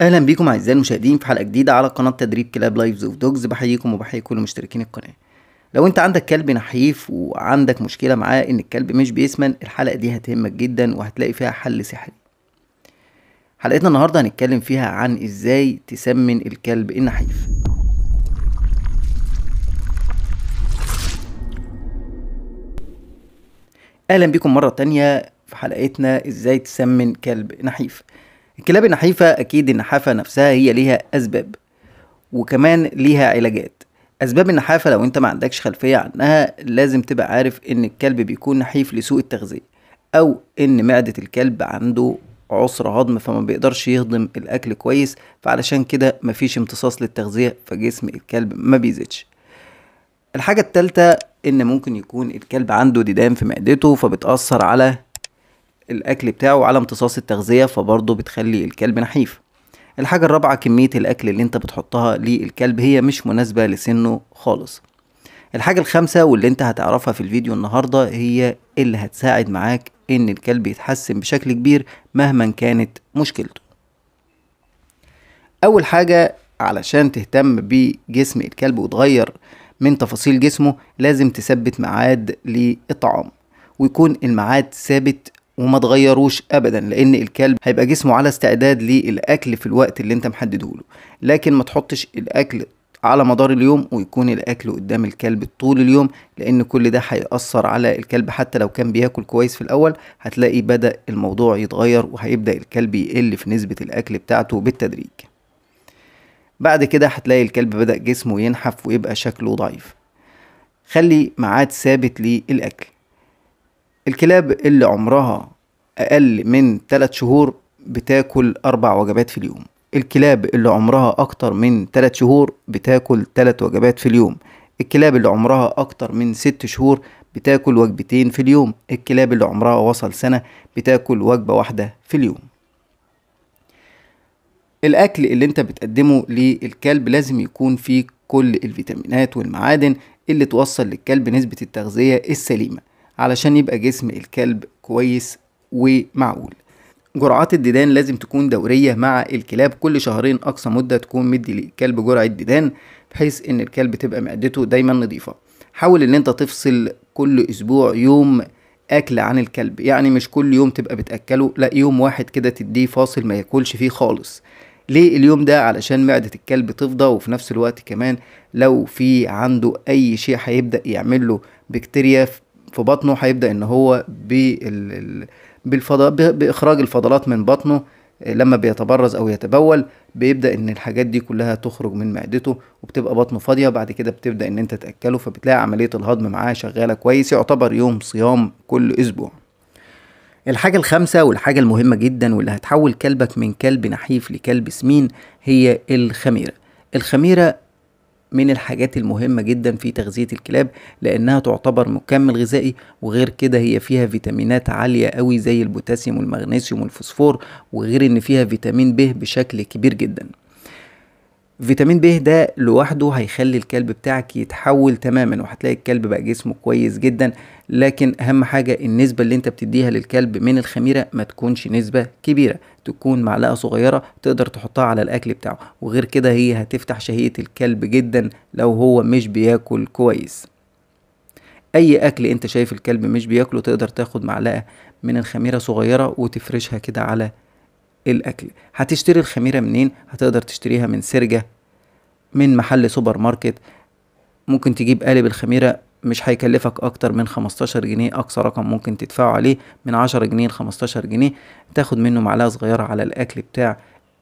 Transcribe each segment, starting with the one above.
اهلا بيكم اعزائي المشاهدين في حلقه جديده على قناه تدريب كلاب لايفز اوف دوجز بحييكم وبحيي كل مشتركين القناه لو انت عندك كلب نحيف وعندك مشكله معاه ان الكلب مش بيسمن الحلقه دي هتهمك جدا وهتلاقي فيها حل سحري حلقتنا النهارده هنتكلم فيها عن ازاي تسمن الكلب النحيف اهلا بيكم مره تانية في حلقتنا ازاي تسمن كلب نحيف الكلاب النحيفة أكيد النحافة نفسها هي ليها أسباب وكمان ليها علاجات أسباب النحافة لو أنت ما عندكش خلفية عنها لازم تبقى عارف إن الكلب بيكون نحيف لسوء التغذية أو إن معدة الكلب عنده عسر هضم فما بيقدرش يهضم الأكل كويس فعلشان كده مفيش امتصاص للتغذية فجسم الكلب ما بيزيدش الحاجة التالتة إن ممكن يكون الكلب عنده ديدان في معدته فبتأثر على الاكل بتاعه على امتصاص التغذيه فبرضه بتخلي الكلب نحيف الحاجه الرابعه كميه الاكل اللي انت بتحطها للكلب هي مش مناسبه لسنه خالص الحاجه الخامسه واللي انت هتعرفها في الفيديو النهارده هي إيه اللي هتساعد معاك ان الكلب يتحسن بشكل كبير مهما كانت مشكلته اول حاجه علشان تهتم بجسم الكلب وتغير من تفاصيل جسمه لازم تثبت ميعاد للطعام ويكون الميعاد ثابت وما تغيروش ابدا لان الكلب هيبقى جسمه على استعداد للاكل في الوقت اللي انت محدده له لكن ما تحطش الاكل على مدار اليوم ويكون الاكل قدام الكلب طول اليوم لان كل ده هيأثر على الكلب حتى لو كان بياكل كويس في الاول هتلاقي بدأ الموضوع يتغير وهيبدأ الكلب يقل في نسبة الاكل بتاعته بالتدريج بعد كده هتلاقي الكلب بدأ جسمه ينحف ويبقى شكله ضعيف خلي ميعاد ثابت للاكل الكلاب اللي عمرها أقل من 3 شهور بتاكل أربع وجبات في اليوم الكلاب اللي عمرها أكتر من 3 شهور بتاكل 3 وجبات في اليوم الكلاب اللي عمرها أكتر من 6 شهور بتاكل وجبتين في اليوم الكلاب اللي عمرها وصل سنة بتاكل وجبة واحدة في اليوم الأكل اللي انت بتقدمه للكلب لازم يكون فيه كل الفيتامينات والمعادن اللي توصل للكلب نسبة التغذية السليمة علشان يبقى جسم الكلب كويس ومعقول جرعات الديدان لازم تكون دورية مع الكلاب كل شهرين أقصى مدة تكون مدي للكلب جرعة ديدان بحيث إن الكلب تبقى معدته دايما نظيفة حاول إن أنت تفصل كل أسبوع يوم أكل عن الكلب يعني مش كل يوم تبقى بتأكله لا يوم واحد كده تديه فاصل ما ياكلش فيه خالص ليه اليوم ده علشان معدة الكلب تفضى وفي نفس الوقت كمان لو في عنده أي شيء هيبدأ يعمله بكتيريا في بطنه هيبدأ إن هو بال بالفضل... باخراج الفضلات من بطنه آه، لما بيتبرز او يتبول بيبدا ان الحاجات دي كلها تخرج من معدته وبتبقى بطنه فاضيه بعد كده بتبدا ان انت تاكله فبتلاقي عمليه الهضم معاه شغاله كويس يعتبر يوم صيام كل اسبوع الحاجة الخامسة والحاجة المهمة جدا واللي هتحول كلبك من كلب نحيف لكلب سمين هي الخميرة الخميرة من الحاجات المهمة جدا في تغذية الكلاب لأنها تعتبر مكمل غذائي وغير كده هي فيها فيتامينات عالية قوي زي البوتاسيوم والمغنيسيوم والفوسفور وغير إن فيها فيتامين ب بشكل كبير جدا فيتامين ب ده لوحده هيخلي الكلب بتاعك يتحول تماما وهتلاقي الكلب بقى جسمه كويس جدا لكن اهم حاجة النسبة اللي انت بتديها للكلب من الخميرة ما تكونش نسبة كبيرة تكون معلقة صغيرة تقدر تحطها على الاكل بتاعه وغير كده هي هتفتح شهية الكلب جدا لو هو مش بياكل كويس اي اكل انت شايف الكلب مش بياكله تقدر تاخد معلقة من الخميرة صغيرة وتفرشها كده على الاكل هتشتري الخميره منين هتقدر تشتريها من سرجه من محل سوبر ماركت ممكن تجيب قالب الخميره مش هيكلفك اكتر من 15 جنيه اقصى رقم ممكن تدفعه عليه من 10 جنيه ل 15 جنيه تاخد منه معلقه صغيره على الاكل بتاع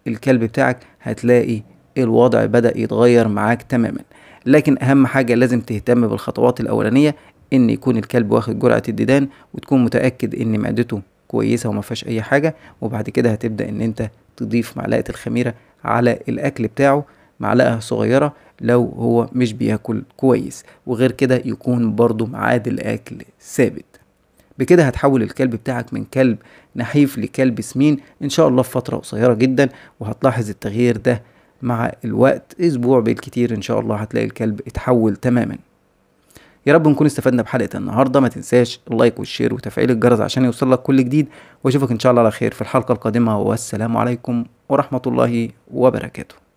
الكلب بتاعك هتلاقي الوضع بدأ يتغير معاك تماما لكن اهم حاجة لازم تهتم بالخطوات الاولانية ان يكون الكلب واخد جرعة الديدان وتكون متأكد ان معدته كويسه وما فيهاش اي حاجه وبعد كده هتبدا ان انت تضيف معلقه الخميره على الاكل بتاعه معلقه صغيره لو هو مش بياكل كويس وغير كده يكون برضو معاد الاكل ثابت بكده هتحول الكلب بتاعك من كلب نحيف لكلب سمين ان شاء الله في فتره قصيره جدا وهتلاحظ التغيير ده مع الوقت اسبوع بالكتير ان شاء الله هتلاقي الكلب اتحول تماما يا رب نكون استفدنا بحلقه النهارده ما تنساش اللايك والشير وتفعيل الجرس عشان يوصلك كل جديد واشوفك ان شاء الله على خير في الحلقه القادمه والسلام عليكم ورحمه الله وبركاته